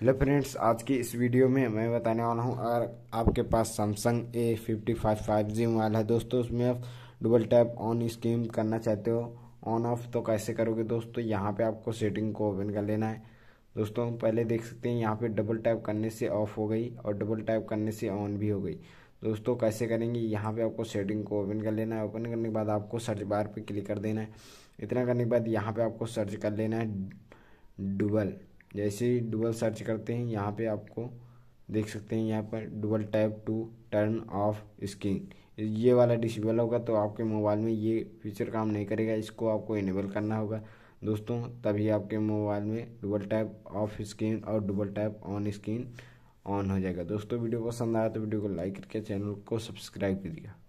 hello friends आज की इस वीडियो में मैं बताने वाला हूं अगर आपके पास Samsung A fifty five five G mobile है दोस्तों उसमें आप डबल टैप ऑन स्कीम करना चाहते हो ऑन ऑफ तो कैसे करोगे दोस्तों यहां पे आपको सेटिंग को ओपन कर लेना है दोस्तों पहले देख सकते हैं यहाँ पे डबल टैप करने से ऑफ हो गई और डबल टैप करने से ऑन भी हो गई दोस्तों कैसे करेंगे यहाँ पर आपको सेटिंग को ओपन कर लेना है ओपन करने के बाद आपको सर्च बार पे क्लिक कर देना है इतना करने के बाद यहाँ पर आपको सर्च कर लेना है डुबल जैसे ही डुबल सर्च करते हैं यहाँ पे आपको देख सकते हैं यहाँ पर double tap to turn off screen ये वाला डिसेबल होगा तो आपके मोबाइल में ये फीचर काम नहीं करेगा इसको आपको इनेबल करना होगा दोस्तों तभी आपके मोबाइल में डुबल टैप ऑफ स्क्रीन और डुबल टैप ऑन स्क्रीन ऑन हो जाएगा दोस्तों वीडियो पसंद आया तो वीडियो को लाइक करके चैनल को सब्सक्राइब करिएगा